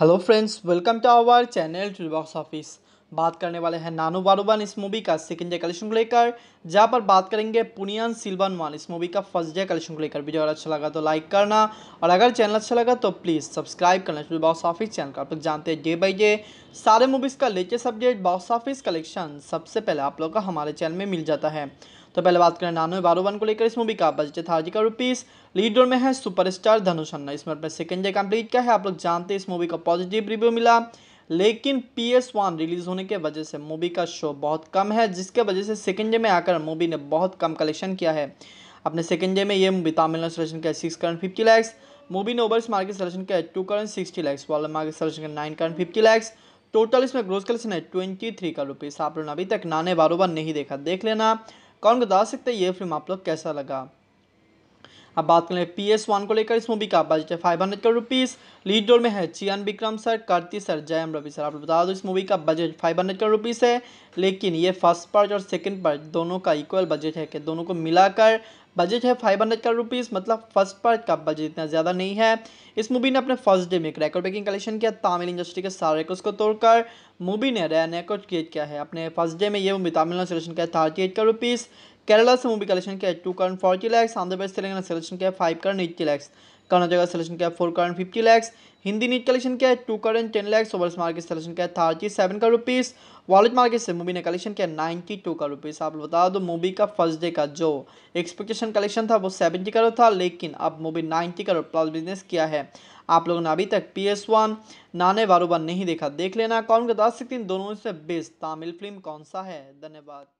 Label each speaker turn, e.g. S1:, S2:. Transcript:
S1: hello friends welcome to our channel toolbox office बात करने वाले हैं नानू बारूबन इस मूवी का सेकंड डे कलेक्शन को लेकर जहां पर बात करेंगे पुनियन सिल्वन वन इस मूवी का फर्स्ट डे कलेक्शन को लेकर वीडियो अगर अच्छा लगा तो लाइक करना और अगर चैनल अच्छा लगा तो प्लीज़ सब्सक्राइब करना चलिए बॉक्स ऑफिस चैनल का आप लोग जानते हैं डे बाई डे सारे मूवीज़ का latest update box office collection सबसे पहले आप लोग का हमारे चैनल में मिल जाता है तो पहले बात करें बारो वन को लेकर इस मूवी का बजट था जी रुपीज़ लीड रोल में है सुपरस्टार धनुष खन्ना इसमें अपने सेकंड डे कंप्लीट किया है आप लोग जानते हैं इस मूवी का पॉजिटिव रिव्यू मिला लेकिन पी एस वन रिलीज़ होने के वजह से मूवी का शो बहुत कम है जिसके वजह से सेकेंड डे में आकर मूवी ने बहुत कम कलेक्शन किया है अपने सेकेंड डे में ये मूवी तमिलनाडु सिलेक्शन किया six crore fifty lakhs movie ने ओवर्स मार्केट सिलेक्शन किया टू करंट सिक्सटी लैक्स वाले मार्केट सिलेक्शन किया nine crore fifty lakhs total इसमें ग्रोथ कलेक्शन है ट्वेंटी थ्री का रुपीज़ आप लोगों ने अभी तक नाने बारोबार नहीं देखा देख लेना कौन बता सकते हैं ये फिल्म आप लोग कैसा लगा अब बात करें पी एस वन को लेकर इस मूवी का बजट है five hundred crore rupees lead role में है Chiyaan Vikram sir Karthi sir Jayam Ravi sir आप बता दो इस मूवी का budget five hundred crore rupees है लेकिन ये फर्स्ट पार्ट और सेकंड पार्ट दोनों का इक्वल बजट है कि दोनों को मिलाकर बजट है फाइव हंड्रेड करोड़ रुपीज़ मतलब फर्स्ट पार्ट का बजट इतना ज़्यादा नहीं है इस मूवी ने अपने फर्स्ट डे में एक रेकॉर्ड ब्रेकिंग कलेक्शन किया तमिल इंडस्ट्री के सारे रेकॉर्ड्स को तोड़कर मूवी ने रेकॉर्ड क्रिएट किया है अपने फर्स्ट डे में ये मूवी तमिल ने सोल्यूशन किया thirty eight crore rupees Kerala से मूवी कलेक्शन किया two crore forty lakhs Andhra Pradesh Telangana selection किया फाइव करंट एट्टी लैक्स कर्नाटक का सिलेक्शन किया four crore fifty lakhs Hindi net collection किया है two crore ten lakhs overseas market selection किया थर्टी सेवन का रुपीज़ वॉलेट मार्केट से मूवी ने कलेक्शन किया नाइन्टी टू का रुपीस आप बता दो मूवी का फर्स्ट डे का जो एक्सपेक्टेशन कलेक्शन था वो सेवेंटी करोड़ था लेकिन अब movie ninety crore plus business किया है आप लोगों ने अभी तक पी एस वन नाने वारूबा नहीं देखा देख लेना कौन बता सकते हैं दोनों से बेस्ट तमिल फिल्म कौन सा है धन्यवाद